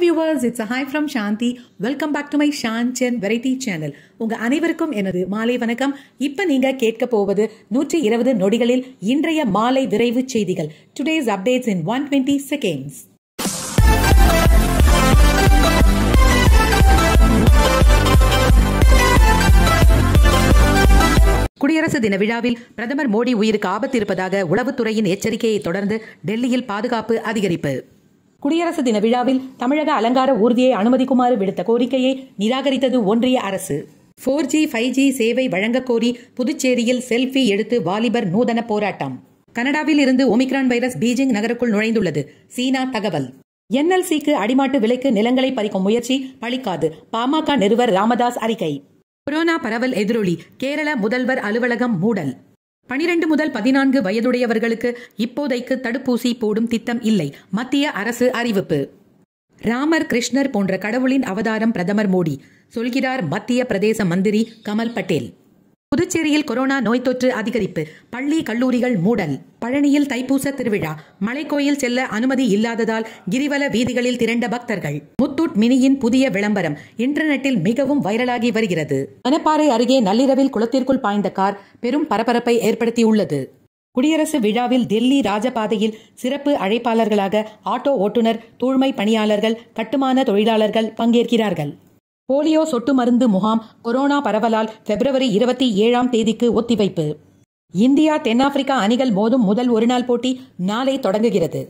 hi viewers it's hi from Shanthi welcome back to my ஷான் சென் variety channel உங்கள் அனைவருக்கும் எனது மாலை வணக்கம் இப்ப நீங்க கேட்க போவது நூற்றி இருபது நொடிகளில் இன்றைய மாலை விரைவு செய்திகள் today's updates in one twenty seconds குடியரசு தின விழாவில் பிரதமர் மோடி உயிருக்கு ஆபத்து இருப்பதாக உளவுத்துறையின் எச்சரிக்கையை தொடர்ந்து டெல்லியில் பாதுகாப்பு அதிகரிப்பு குடியரசு தின விழாவில் தமிழக அலங்கார ஊர்தியை அனுமதிக்குமாறு விடுத்த கோரிக்கையை நிராகரித்தது ஒன்றிய அரசு ஃபோர் ஜி ஃபைவ் ஜி சேவை வழங்க கோரி புதுச்சேரியில் செல்பி எடுத்து வாலிபர் நூதன போராட்டம் கனடாவில் இருந்து ஒமிக்ரான் வைரஸ் பீஜிங் நகருக்குள் நுழைந்துள்ளது சீனா தகவல் என்எல்சிக்கு அடிமாட்டு விலைக்கு நிலங்களை பறிக்கும் முயற்சி பழிக்காது பாமக நிறுவர் ராமதாஸ் அறிக்கை கொரோனா பரவல் எதிரொலி கேரள முதல்வர் அலுவலகம் மூடல் பனிரெண்டு முதல் பதினான்கு வயதுடையவர்களுக்கு இப்போதைக்கு தடுப்பூசி போடும் திட்டம் இல்லை மத்திய அரசு அறிவிப்பு ராமர் கிருஷ்ணர் போன்ற கடவுளின் அவதாரம் பிரதமர் மோடி சொல்கிறார் மத்திய பிரதேச மந்திரி கமல் பட்டேல் புதுச்சேரியில் கொரோனா நோய் தொற்று அதிகரிப்பு பள்ளி கல்லூரிகள் மூடல் பழனியில் தைப்பூச திருவிழா மலைக்கோயில் செல்ல அனுமதி இல்லாததால் கிரிவல வீதிகளில் திரண்ட பக்தர்கள் முத்தூட் மினியின் புதிய விளம்பரம் இன்டர்நெட்டில் மிகவும் வைரலாகி வருகிறது மனப்பாறை அருகே நள்ளிரவில் குளத்திற்குள் பாய்ந்த கார் பெரும் பரபரப்பை ஏற்படுத்தியுள்ளது குடியரசு விழாவில் டெல்லி ராஜபாதையில் சிறப்பு அழைப்பாளர்களாக ஆட்டோ ஓட்டுநர் தூய்மை பணியாளர்கள் கட்டுமான தொழிலாளர்கள் பங்கேற்கிறார்கள் போலியோ சொட்டு மருந்து முகாம் கொரோனா பரவலால் பிப்ரவரி இருபத்தி ஏழாம் தேதிக்கு ஒத்திவைப்பு இந்தியா தென்னாப்பிரிக்கா அணிகள் மோதும் முதல் ஒருநாள் போட்டி நாளை தொடங்குகிறது